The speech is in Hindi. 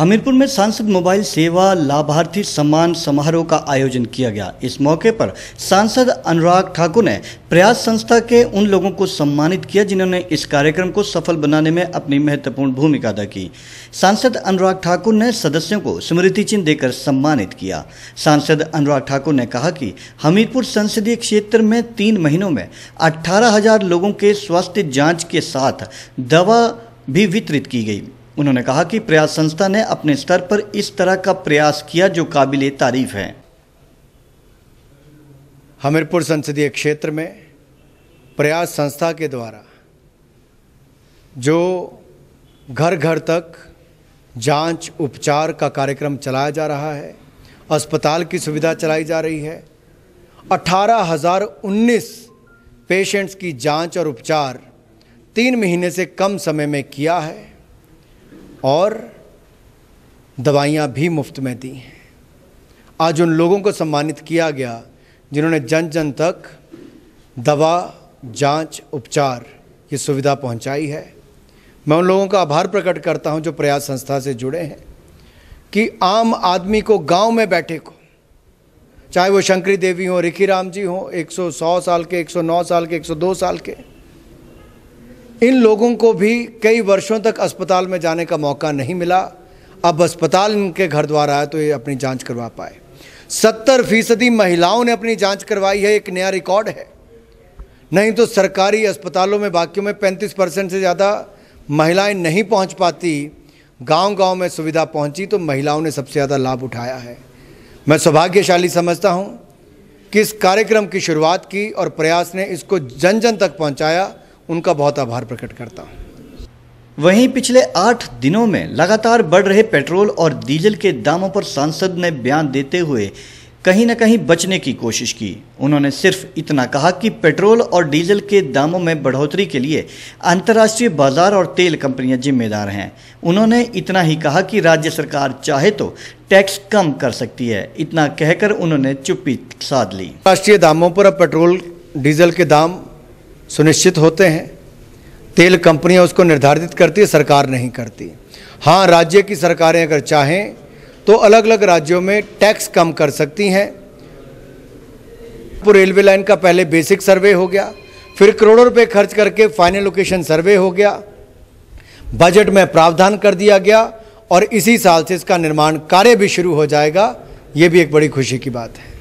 हमीरपुर में सांसद मोबाइल सेवा लाभार्थी सम्मान समारोह का आयोजन किया गया इस मौके पर सांसद अनुराग ठाकुर ने प्रयास संस्था के उन लोगों को सम्मानित किया जिन्होंने इस कार्यक्रम को सफल बनाने में अपनी महत्वपूर्ण भूमिका अदा की सांसद अनुराग ठाकुर ने सदस्यों को स्मृति चिन्ह देकर सम्मानित किया सांसद अनुराग ठाकुर ने कहा कि हमीरपुर संसदीय क्षेत्र में तीन महीनों में अट्ठारह लोगों के स्वास्थ्य जाँच के साथ दवा भी वितरित की गई उन्होंने कहा कि प्रयास संस्था ने अपने स्तर पर इस तरह का प्रयास किया जो काबिल तारीफ है हमीरपुर संसदीय क्षेत्र में प्रयास संस्था के द्वारा जो घर घर तक जांच उपचार का कार्यक्रम चलाया जा रहा है अस्पताल की सुविधा चलाई जा रही है अठारह हज़ार उन्नीस पेशेंट्स की जांच और उपचार तीन महीने से कम समय में किया है और दवाइयाँ भी मुफ्त में दी हैं आज उन लोगों को सम्मानित किया गया जिन्होंने जन जन तक दवा जांच, उपचार ये सुविधा पहुंचाई है मैं उन लोगों का आभार प्रकट करता हूं जो प्रयास संस्था से जुड़े हैं कि आम आदमी को गांव में बैठे को चाहे वो शंकरी देवी हों रिखी राम जी हों 100 साल के 109 साल के 102 साल के इन लोगों को भी कई वर्षों तक अस्पताल में जाने का मौका नहीं मिला अब अस्पताल इनके घर द्वार आया तो ये अपनी जांच करवा पाए सत्तर फीसदी महिलाओं ने अपनी जांच करवाई है एक नया रिकॉर्ड है नहीं तो सरकारी अस्पतालों में बाकियों में पैंतीस परसेंट से ज़्यादा महिलाएं नहीं पहुंच पाती गांव-गांव में सुविधा पहुंची तो महिलाओं ने सबसे ज़्यादा लाभ उठाया है मैं सौभाग्यशाली समझता हूँ कि इस कार्यक्रम की शुरुआत की और प्रयास ने इसको जन जन तक पहुँचाया उनका बहुत आभार प्रकट करता हूँ वहीं पिछले आठ दिनों में लगातार बढ़ रहे पेट्रोल और डीजल के दामों पर सांसद ने बयान देते हुए कहीं ना कहीं बचने की कोशिश की उन्होंने सिर्फ इतना कहा कि पेट्रोल और डीजल के दामों में बढ़ोतरी के लिए अंतर्राष्ट्रीय बाजार और तेल कंपनियां जिम्मेदार हैं उन्होंने इतना ही कहा कि राज्य सरकार चाहे तो टैक्स कम कर सकती है इतना कहकर उन्होंने चुप्पी साध ली राष्ट्रीय दामों पर अब पेट्रोल डीजल के दाम सुनिश्चित होते हैं तेल कंपनियां उसको निर्धारित करती है सरकार नहीं करती हाँ राज्य की सरकारें अगर चाहें तो अलग अलग राज्यों में टैक्स कम कर सकती हैं रेलवे लाइन का पहले बेसिक सर्वे हो गया फिर करोड़ों रुपए खर्च करके फाइनल लोकेशन सर्वे हो गया बजट में प्रावधान कर दिया गया और इसी साल से इसका निर्माण कार्य भी शुरू हो जाएगा ये भी एक बड़ी खुशी की बात है